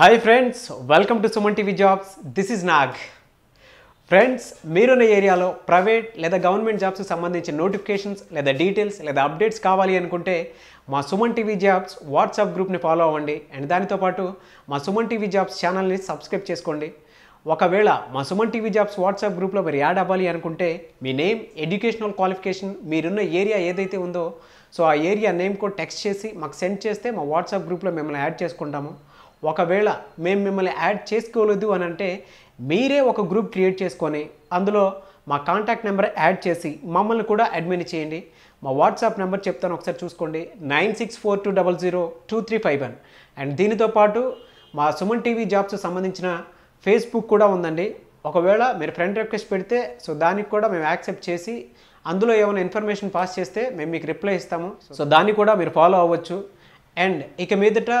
hi friends welcome to Suman TV jobs this is Nag friends మీరున్న ఏరియాలో private లేదా government జాబ్స్కి సంబంధించిన నోటిఫికేషన్స్ లేదా డీటెయిల్స్ లేదా అప్డేట్స్ కావాలి అనుకుంటే మా సుమన్ టీవీ జాబ్స్ వాట్సాప్ గ్రూప్ని ఫాలో అవ్వండి అండ్ దానితో పాటు మా సుమన్ టీవీ జాబ్స్ ఛానల్ని సబ్స్క్రైబ్ చేసుకోండి ఒకవేళ మా సుమన్ టీవీ జాబ్స్ వాట్సాప్ గ్రూప్లో మీరు యాడ్ అవ్వాలి అనుకుంటే మీ నేమ్ ఎడ్యుకేషనల్ క్వాలిఫికేషన్ మీరున్న ఏరియా ఏదైతే ఉందో సో ఆ ఏరియా నేమ్ కూడా టెక్స్ట్ చేసి మాకు సెండ్ చేస్తే మా వాట్సాప్ గ్రూప్లో మిమ్మల్ని యాడ్ చేసుకుంటాము ఒకవేళ మేము మిమ్మల్ని యాడ్ చేసుకోలేదు అని అంటే మీరే ఒక గ్రూప్ క్రియేట్ చేసుకొని అందులో మా కాంటాక్ట్ నెంబర్ యాడ్ చేసి మమ్మల్ని కూడా అడ్మిన్ చేయండి మా వాట్సాప్ నెంబర్ చెప్తాను ఒకసారి చూసుకోండి nine six four two double zero two three five one and దీనితో పాటు మా సుమన్ టీవీ జాబ్స్ సంబంధించిన ఫేస్బుక్ కూడా ఉందండి ఒకవేళ మీరు ఫ్రెండ్ రిక్వెస్ట్ పెడితే సో దానికి కూడా మేము యాక్సెప్ట్ చేసి అందులో ఏమైనా ఇన్ఫర్మేషన్ పాస్ చేస్తే మేము మీకు రిప్లై ఇస్తాము సో దాన్ని కూడా మీరు ఫాలో అవ్వచ్చు అండ్ ఇక మీదట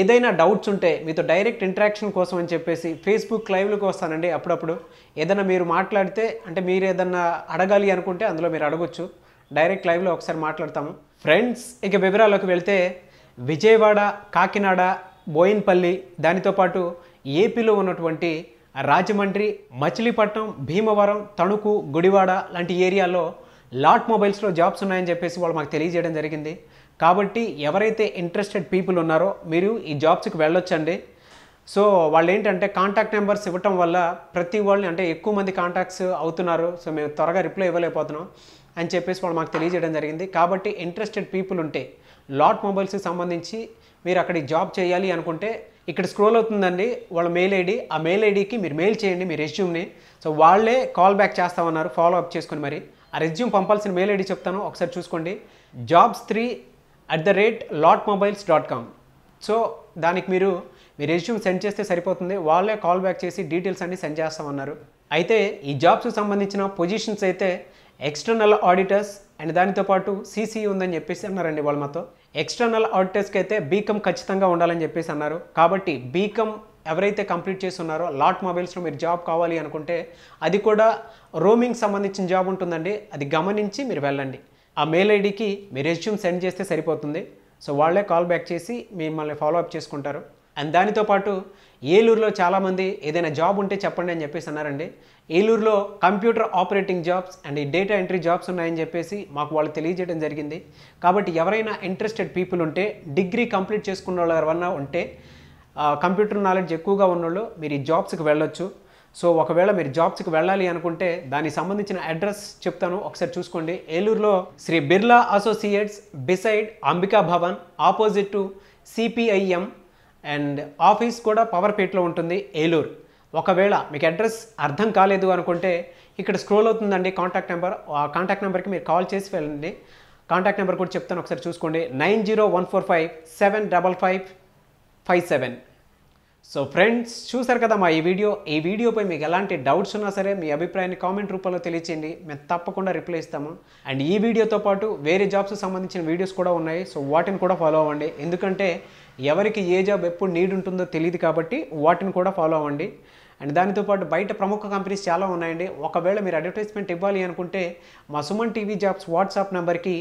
ఏదైనా డౌట్స్ ఉంటే మీతో డైరెక్ట్ ఇంటరాక్షన్ కోసం అని చెప్పేసి ఫేస్బుక్ లైవ్లకు వస్తానండి అప్పుడప్పుడు ఏదైనా మీరు మాట్లాడితే అంటే మీరు ఏదన్నా అడగాలి అనుకుంటే అందులో మీరు అడగొచ్చు డైరెక్ట్ లైవ్లో ఒకసారి మాట్లాడతాము ఫ్రెండ్స్ ఇక వివరాల్లోకి వెళ్తే విజయవాడ కాకినాడ బోయిన్పల్లి దానితో పాటు ఏపీలో ఉన్నటువంటి రాజమండ్రి మచిలీపట్నం భీమవరం తణుకు గుడివాడ లాంటి ఏరియాలో లాట్ మొబైల్స్లో జాబ్స్ ఉన్నాయని చెప్పేసి వాళ్ళు మాకు తెలియజేయడం జరిగింది కాబట్టి ఎవరైతే ఇంట్రెస్టెడ్ పీపుల్ ఉన్నారో మీరు ఈ జాబ్స్కి వెళ్ళొచ్చండి సో వాళ్ళు ఏంటంటే కాంటాక్ట్ నెంబర్స్ ఇవ్వటం వల్ల ప్రతి వాళ్ళని అంటే ఎక్కువ మంది కాంటాక్ట్స్ అవుతున్నారు సో మేము త్వరగా రిప్లై ఇవ్వలేకపోతున్నాం అని చెప్పేసి వాళ్ళు మాకు తెలియజేయడం జరిగింది కాబట్టి ఇంట్రెస్టెడ్ పీపుల్ ఉంటే లాట్ మొబైల్స్కి సంబంధించి మీరు అక్కడికి జాబ్ చేయాలి అనుకుంటే ఇక్కడ స్క్రోల్ అవుతుందండి వాళ్ళ మెయిల్ ఐడి ఆ మెయిల్ ఐడికి మీరు మెయిల్ చేయండి మీ రెజ్యూమ్ని సో వాళ్ళే కాల్ బ్యాక్ చేస్తామన్నారు ఫాలో అప్ చేసుకుని మరి ఆ రెజ్యూమ్ పంపాల్సిన మెయిల్ ఐడి చెప్తాను ఒకసారి చూసుకోండి jobs three at the rate Lot Mobiles dot com so దానికి మీరు మీ రెజ్యూమ్ సెండ్ చేస్తే సరిపోతుంది వాళ్ళే కాల్ బ్యాక్ చేసి డీటెయిల్స్ అన్ని సెండ్ చేస్తామన్నారు అయితే ఈ జాబ్స్కి సంబంధించిన పొజిషన్స్ అయితే ఎక్స్టర్నల్ ఆడిటర్స్ అండ్ దానితో పాటు సీసీ e ఉందని చెప్పేసి అన్నారండి వాళ్ళు మాతో ఎక్స్టర్నల్ ఆడిటర్స్కి అయితే బీకమ్ ఖచ్చితంగా ఉండాలని చెప్పేసి అన్నారు కాబట్టి బీకమ్ ఎవరైతే కంప్లీట్ చేస్తున్నారో లాట్ మొబైల్స్లో మీరు జాబ్ కావాలి అనుకుంటే అది కూడా రోమింగ్ సంబంధించిన జాబ్ ఉంటుందండి అది గమనించి మీరు వెళ్ళండి ఆ మెయిల్ ఐడికి మీ రెజ్యూమ్ సెండ్ చేస్తే సరిపోతుంది సో వాళ్ళే కాల్ బ్యాక్ చేసి మిమ్మల్ని ఫాలో అప్ చేసుకుంటారు అండ్ దానితో పాటు ఏలూరులో చాలామంది ఏదైనా జాబ్ ఉంటే చెప్పండి అని చెప్పేసి అన్నారండి ఏలూరులో కంప్యూటర్ ఆపరేటింగ్ జాబ్స్ అండ్ ఈ డేటా ఎంట్రీ జాబ్స్ ఉన్నాయని చెప్పేసి మాకు వాళ్ళు తెలియజేయడం జరిగింది కాబట్టి ఎవరైనా ఇంట్రెస్టెడ్ పీపుల్ ఉంటే డిగ్రీ కంప్లీట్ చేసుకున్న వాళ్ళు ఎవరన్నా ఉంటే కంప్యూటర్ నాలెడ్జ్ ఎక్కువగా ఉన్నోళ్ళు మీరు ఈ జాబ్స్కి వెళ్ళొచ్చు సో ఒకవేళ మీరు జాబ్స్కి వెళ్ళాలి అనుకుంటే దానికి సంబంధించిన అడ్రస్ చెప్తాను ఒకసారి చూసుకోండి ఏలూరులో Shri Birla associates beside Ambika Bhavan opposite to CPIM and office కూడా పవర్పేట్లో ఉంటుంది ఏలూరు ఒకవేళ మీకు అడ్రస్ అర్థం కాలేదు అనుకుంటే ఇక్కడ స్క్రోల్ అవుతుందండి కాంటాక్ట్ నెంబర్ ఆ కాంటాక్ట్ నెంబర్కి మీరు కాల్ చేసి వెళ్ళండి కాంటాక్ట్ నెంబర్ కూడా చెప్తాను ఒకసారి చూసుకోండి nine zero one four five seven double five five seven so friends చూసారు కదా మా ఈ వీడియో ఈ వీడియోపై మీకు ఎలాంటి డౌట్స్ ఉన్నా సరే మీ అభిప్రాయాన్ని కామెంట్ రూపంలో తెలియచేయండి మేము తప్పకుండా రిప్లై ఇస్తాము అండ్ ఈ వీడియోతో పాటు వేరే జాబ్స్ సంబంధించిన వీడియోస్ కూడా ఉన్నాయి సో వాటిని కూడా ఫాలో అవ్వండి ఎందుకంటే ఎవరికి ఏ జాబ్ ఎప్పుడు నీడ్ ఉంటుందో తెలియదు కాబట్టి వాటిని కూడా ఫాలో అవ్వండి అండ్ దానితో పాటు బయట ప్రముఖ కంపెనీస్ చాలా ఉన్నాయండి ఒకవేళ మీరు అడ్వర్టైజ్మెంట్ ఇవ్వాలి అనుకుంటే మా సుమన్ టీవీ జాబ్స్ వాట్సాప్ నెంబర్కి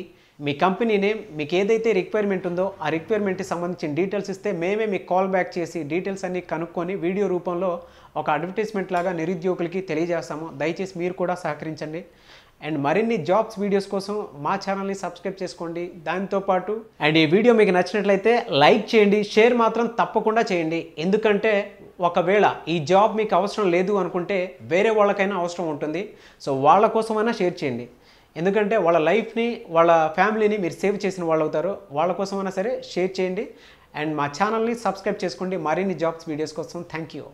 మీ కంపెనీ నేమ్ మీకు ఏదైతే రిక్వైర్మెంట్ ఉందో ఆ రిక్వైర్మెంట్కి సంబంధించిన డీటెయిల్స్ ఇస్తే మేమే మీకు కాల్ బ్యాక్ చేసి డీటెయిల్స్ అన్ని కనుక్కొని వీడియో రూపంలో ఒక అడ్వర్టైజ్మెంట్ లాగా నిరుద్యోగులకి తెలియజేస్తాము దయచేసి మీరు కూడా సహకరించండి అండ్ మరిన్ని జాబ్స్ వీడియోస్ కోసం మా ఛానల్ని సబ్స్క్రైబ్ చేసుకోండి దాంతోపాటు అండ్ ఈ వీడియో మీకు నచ్చినట్లయితే లైక్ చేయండి షేర్ మాత్రం తప్పకుండా చేయండి ఎందుకంటే ఒకవేళ ఈ జాబ్ మీకు అవసరం లేదు అనుకుంటే వేరే వాళ్ళకైనా అవసరం ఉంటుంది సో వాళ్ళ కోసమైనా షేర్ చేయండి ఎందుకంటే వాళ్ళ లైఫ్ని వాళ్ళ ఫ్యామిలీని మీరు సేవ్ చేసిన వాళ్ళు అవుతారు వాళ్ళ కోసమైనా సరే షేర్ చేయండి అండ్ మా ఛానల్ని సబ్స్క్రైబ్ చేసుకోండి మరిన్ని జాబ్స్ వీడియోస్ కోసం థ్యాంక్ యూ